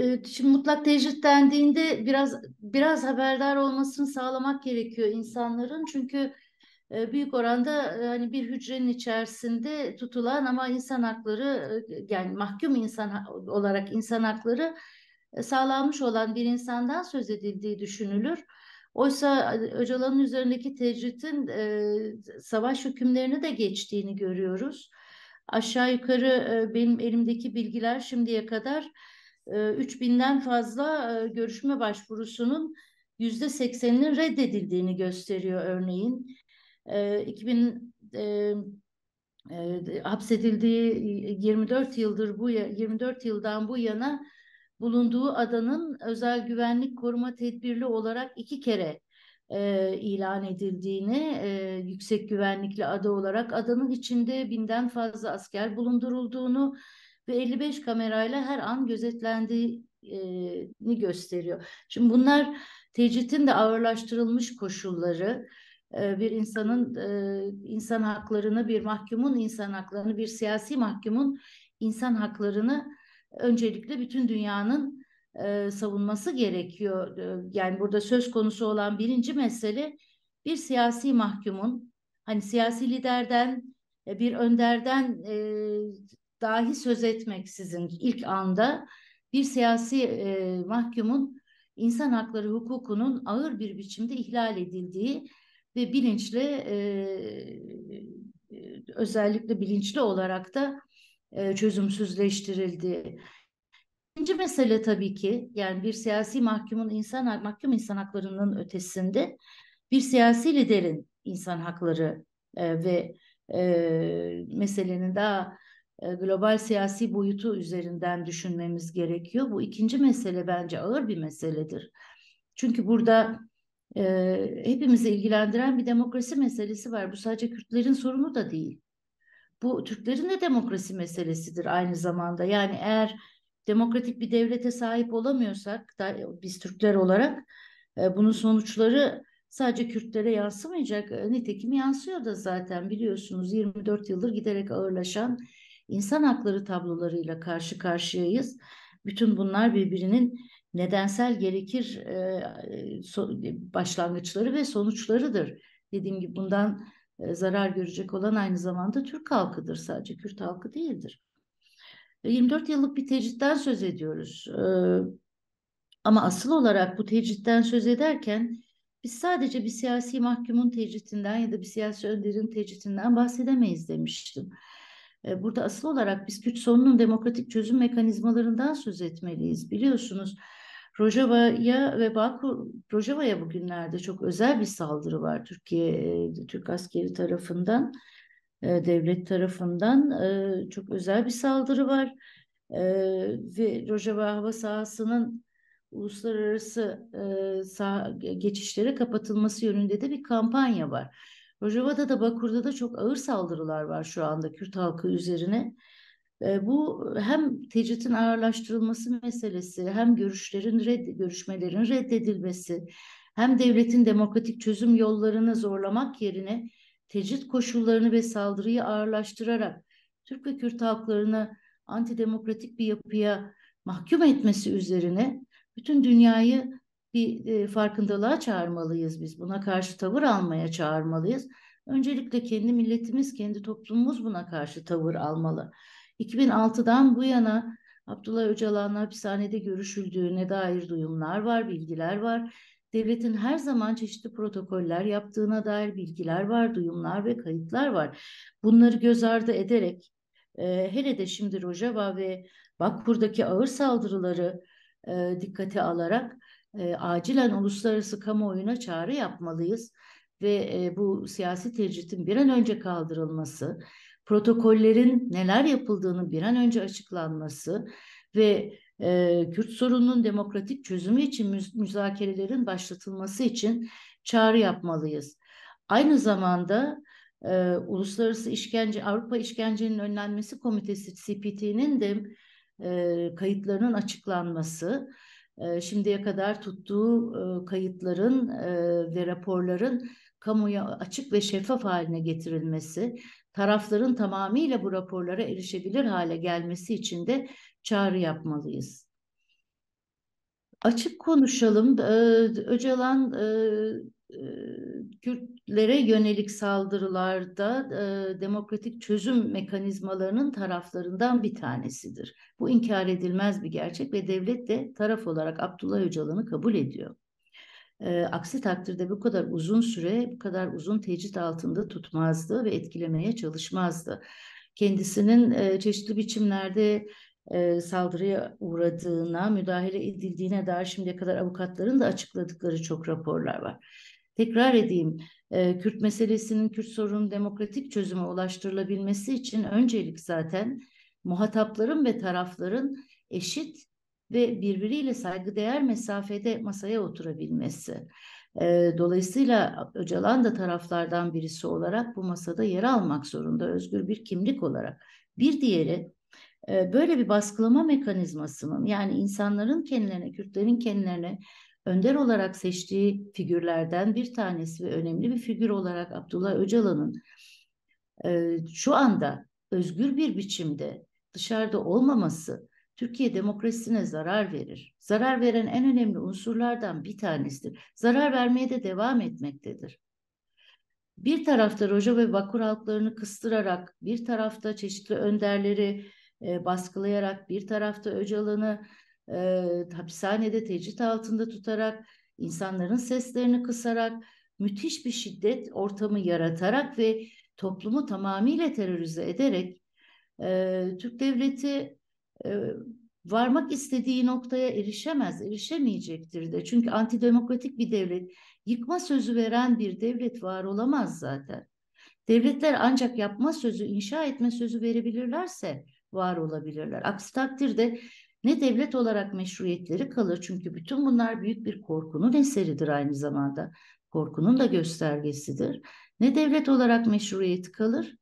Ee, şimdi mutlak tecrit dendiğinde biraz biraz haberdar olmasını sağlamak gerekiyor insanların. Çünkü e, büyük oranda e, hani bir hücrenin içerisinde tutulan ama insan hakları e, yani mahkum insan olarak insan hakları sağlanmış olan bir insandan söz edildiği düşünülür. Oysa Öcalan'ın üzerindeki tecritin e, savaş hükümlerini de geçtiğini görüyoruz. Aşağı yukarı e, benim elimdeki bilgiler şimdiye kadar e, 3000'den fazla e, görüşme başvurusunun yüzde sekseninin reddedildiğini gösteriyor örneğin. 2000 e, e, e, hapsedildiği 24 yıldır bu 24 yıldan bu yana bulunduğu adanın özel güvenlik koruma tedbirli olarak iki kere e, ilan edildiğini, e, yüksek güvenlikli ada olarak adanın içinde binden fazla asker bulundurulduğunu, ve 55 kamerayla her an gözetlendiğini gösteriyor. Şimdi bunlar tecritin de ağırlaştırılmış koşulları ee, bir insanın e, insan haklarını bir mahkumun insan haklarını bir siyasi mahkumun insan haklarını öncelikle bütün dünyanın e, savunması gerekiyor. E, yani burada söz konusu olan birinci mesele bir siyasi mahkumun hani siyasi liderden bir önderden dahi söz etmeksizin ilk anda bir siyasi e, mahkumun insan hakları hukukunun ağır bir biçimde ihlal edildiği ve bilinçli e, e özellikle bilinçli olarak da e, çözümsüzleştirildiği. İkinci mesele tabii ki yani bir siyasi mahkumun insan mahkum insan haklarının ötesinde bir siyasi liderin insan hakları e, ve e, meselenin daha e, global siyasi boyutu üzerinden düşünmemiz gerekiyor. Bu ikinci mesele bence ağır bir meseledir. Çünkü burada e, hepimizi ilgilendiren bir demokrasi meselesi var. Bu sadece Kürtlerin sorunu da değil. Bu Türklerin de demokrasi meselesidir aynı zamanda. Yani eğer demokratik bir devlete sahip olamıyorsak da, e, biz Türkler olarak e, bunun sonuçları sadece Kürtlere yansımayacak. E, nitekim yansıyor da zaten biliyorsunuz 24 yıldır giderek ağırlaşan insan hakları tablolarıyla karşı karşıyayız. Bütün bunlar birbirinin nedensel gerekir e, so, başlangıçları ve sonuçlarıdır. Dediğim gibi bundan e, zarar görecek olan aynı zamanda Türk halkıdır sadece Kürt halkı değildir. 24 e, yıllık bir tecritten söz ediyoruz. E, ama asıl olarak bu tecritten söz ederken biz sadece bir siyasi mahkumun tecritinden ya da bir siyasi önderin tecritinden bahsedemeyiz demiştim. E, burada asıl olarak biz güç sorunun demokratik çözüm mekanizmalarından söz etmeliyiz. Biliyorsunuz Rojava'ya ve Baku, Rojava'ya bugünlerde çok özel bir saldırı var Türkiye e, Türk askeri tarafından, e, devlet tarafından çok özel bir saldırı var ve Rojava hava sahasının uluslararası geçişlere kapatılması yönünde de bir kampanya var. Rojava'da da Bakur'da da çok ağır saldırılar var şu anda Kürt halkı üzerine. E, bu hem tecritin ağırlaştırılması meselesi, hem görüşlerin red, görüşmelerin reddedilmesi, hem devletin demokratik çözüm yollarını zorlamak yerine tecrit koşullarını ve saldırıyı ağırlaştırarak Türk ve Kürt halklarını antidemokratik bir yapıya mahkum etmesi üzerine bütün dünyayı bir e, farkındalığa çağırmalıyız biz. Buna karşı tavır almaya çağırmalıyız. Öncelikle kendi milletimiz, kendi toplumumuz buna karşı tavır almalı. 2006'dan bu yana Abdullah Öcalan'la hapishanede görüşüldüğüne dair duyumlar var, bilgiler var. Devletin her zaman çeşitli protokoller yaptığına dair bilgiler var, duyumlar ve kayıtlar var. Bunları göz ardı ederek e, hele de şimdi Rojava ve Bakkur'daki ağır saldırıları e, dikkate alarak e, acilen uluslararası kamuoyuna çağrı yapmalıyız ve e, bu siyasi tecritin bir an önce kaldırılması, protokollerin neler yapıldığını bir an önce açıklanması ve e, Kürt sorununun demokratik çözümü için müz müzakerelerin başlatılması için çağrı yapmalıyız. Aynı zamanda e, Uluslararası işkence, Avrupa İşkencenin Önlenmesi Komitesi CPT'nin de e, kayıtlarının açıklanması şimdiye kadar tuttuğu kayıtların ve raporların kamuya açık ve şeffaf haline getirilmesi, tarafların tamamıyla bu raporlara erişebilir hale gelmesi için de çağrı yapmalıyız. Açık konuşalım. Öcalan Kürtlere yönelik saldırılarda e, demokratik çözüm mekanizmalarının taraflarından bir tanesidir. Bu inkar edilmez bir gerçek ve devlet de taraf olarak Abdullah Öcalan'ı kabul ediyor. E, aksi takdirde bu kadar uzun süre, bu kadar uzun tecrit altında tutmazdı ve etkilemeye çalışmazdı. Kendisinin e, çeşitli biçimlerde e, saldırıya uğradığına, müdahale edildiğine dair şimdiye kadar avukatların da açıkladıkları çok raporlar var tekrar edeyim e, Kürt meselesinin Kürt sorunun demokratik çözüme ulaştırılabilmesi için öncelik zaten muhatapların ve tarafların eşit ve birbiriyle saygıdeğer mesafede masaya oturabilmesi. E, dolayısıyla Öcalan da taraflardan birisi olarak bu masada yer almak zorunda özgür bir kimlik olarak. Bir diğeri e, böyle bir baskılama mekanizmasının yani insanların kendilerine, Kürtlerin kendilerine önder olarak seçtiği figürlerden bir tanesi ve önemli bir figür olarak Abdullah Öcalan'ın e, şu anda özgür bir biçimde dışarıda olmaması Türkiye demokrasisine zarar verir. Zarar veren en önemli unsurlardan bir tanesidir. Zarar vermeye de devam etmektedir. Bir tarafta Roja ve Bakur halklarını kıstırarak, bir tarafta çeşitli önderleri e, baskılayarak, bir tarafta Öcalan'ı e, hapishanede tecrit altında tutarak, insanların seslerini kısarak, müthiş bir şiddet ortamı yaratarak ve toplumu tamamıyla terörize ederek e, Türk Devleti e, varmak istediği noktaya erişemez, erişemeyecektir de. Çünkü antidemokratik bir devlet, yıkma sözü veren bir devlet var olamaz zaten. Devletler ancak yapma sözü, inşa etme sözü verebilirlerse var olabilirler. Aksi takdirde ne devlet olarak meşruiyetleri kalır çünkü bütün bunlar büyük bir korkunun eseridir aynı zamanda. Korkunun da göstergesidir. Ne devlet olarak meşruiyeti kalır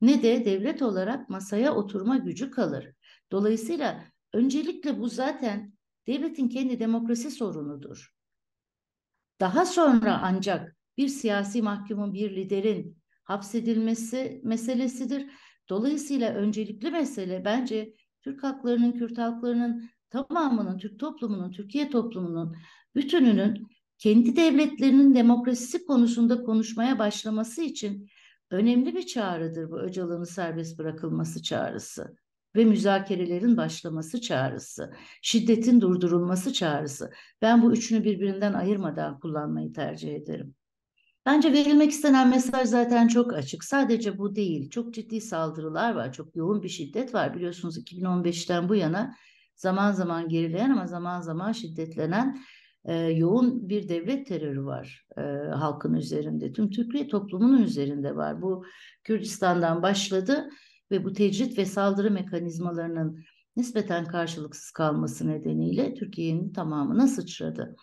ne de devlet olarak masaya oturma gücü kalır. Dolayısıyla öncelikle bu zaten devletin kendi demokrasi sorunudur. Daha sonra ancak bir siyasi mahkumun, bir liderin hapsedilmesi meselesidir. Dolayısıyla öncelikli mesele bence Türk haklarının, Kürt halklarının tamamının, Türk toplumunun, Türkiye toplumunun bütününün kendi devletlerinin demokrasisi konusunda konuşmaya başlaması için önemli bir çağrıdır bu Öcalan'ın serbest bırakılması çağrısı ve müzakerelerin başlaması çağrısı, şiddetin durdurulması çağrısı. Ben bu üçünü birbirinden ayırmadan kullanmayı tercih ederim. Bence verilmek istenen mesaj zaten çok açık. Sadece bu değil. Çok ciddi saldırılar var. Çok yoğun bir şiddet var. Biliyorsunuz 2015'ten bu yana zaman zaman gerileyen ama zaman zaman şiddetlenen e, yoğun bir devlet terörü var e, halkın üzerinde. Tüm Türkiye toplumunun üzerinde var. Bu Kürdistan'dan başladı ve bu tecrit ve saldırı mekanizmalarının nispeten karşılıksız kalması nedeniyle Türkiye'nin tamamına sıçradı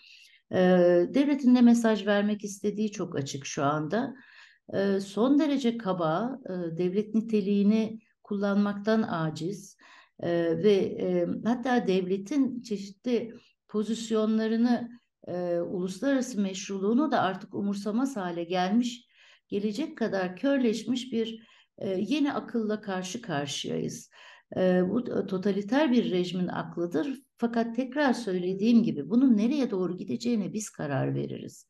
devletin de mesaj vermek istediği çok açık şu anda. son derece kaba, devlet niteliğini kullanmaktan aciz ve hatta devletin çeşitli pozisyonlarını uluslararası meşruluğunu da artık umursamaz hale gelmiş, gelecek kadar körleşmiş bir yeni akılla karşı karşıyayız. bu totaliter bir rejimin aklıdır fakat tekrar söylediğim gibi bunun nereye doğru gideceğine biz karar veririz.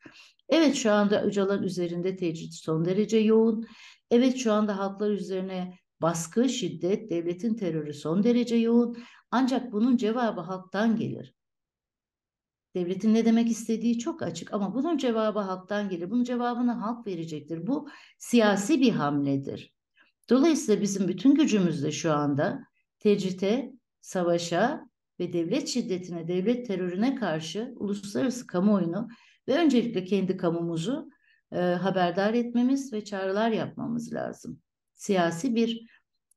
Evet şu anda Öcalan üzerinde tecrit son derece yoğun. Evet şu anda halklar üzerine baskı, şiddet, devletin terörü son derece yoğun. Ancak bunun cevabı halktan gelir. Devletin ne demek istediği çok açık ama bunun cevabı halktan gelir. Bunun cevabını halk verecektir. Bu siyasi bir hamledir. Dolayısıyla bizim bütün gücümüzle şu anda tecrite, savaşa, ve devlet şiddetine, devlet terörüne karşı uluslararası kamuoyunu ve öncelikle kendi kamumuzu e, haberdar etmemiz ve çağrılar yapmamız lazım. Siyasi bir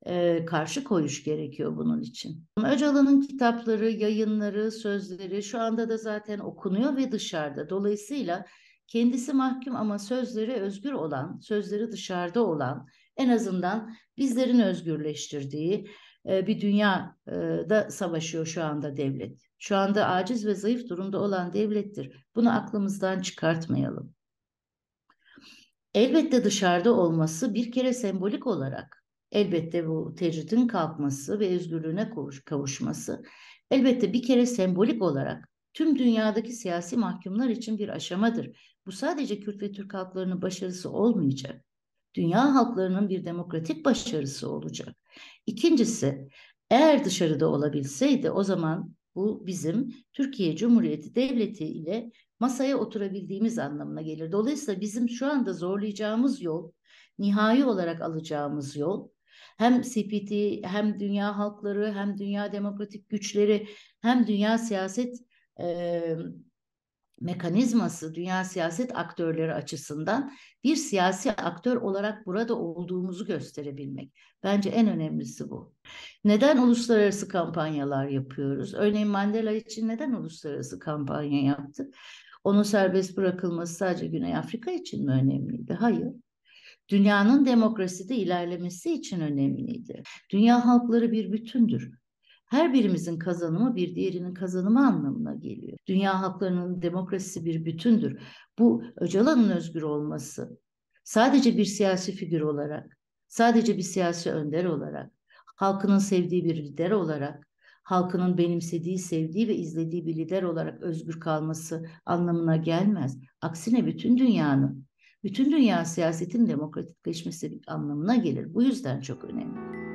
e, karşı koyuş gerekiyor bunun için. Öcalan'ın kitapları, yayınları, sözleri şu anda da zaten okunuyor ve dışarıda. Dolayısıyla kendisi mahkum ama sözleri özgür olan, sözleri dışarıda olan, en azından bizlerin özgürleştirdiği, ee, bir dünyada e, savaşıyor şu anda devlet. Şu anda aciz ve zayıf durumda olan devlettir. Bunu aklımızdan çıkartmayalım. Elbette dışarıda olması bir kere sembolik olarak elbette bu tecritin kalkması ve özgürlüğüne kavuşması elbette bir kere sembolik olarak tüm dünyadaki siyasi mahkumlar için bir aşamadır. Bu sadece Kürt ve Türk halklarının başarısı olmayacak. Dünya halklarının bir demokratik başarısı olacak. İkincisi eğer dışarıda olabilseydi o zaman bu bizim Türkiye Cumhuriyeti Devleti ile masaya oturabildiğimiz anlamına gelir. Dolayısıyla bizim şu anda zorlayacağımız yol, nihai olarak alacağımız yol hem CPT hem dünya halkları hem dünya demokratik güçleri hem dünya siyaset e, mekanizması dünya siyaset aktörleri açısından bir siyasi aktör olarak burada olduğumuzu gösterebilmek. Bence en önemlisi bu. Neden uluslararası kampanyalar yapıyoruz? Örneğin Mandela için neden uluslararası kampanya yaptı? Onun serbest bırakılması sadece Güney Afrika için mi önemliydi? Hayır dünyanın demokraside ilerlemesi için önemliydi. Dünya halkları bir bütündür her birimizin kazanımı bir diğerinin kazanımı anlamına geliyor. Dünya haklarının demokrasisi bir bütündür. Bu Öcalan'ın özgür olması sadece bir siyasi figür olarak, sadece bir siyasi önder olarak, halkının sevdiği bir lider olarak, halkının benimsediği, sevdiği ve izlediği bir lider olarak özgür kalması anlamına gelmez. Aksine bütün dünyanın, bütün dünya siyasetin demokratikleşmesi anlamına gelir. Bu yüzden çok önemli.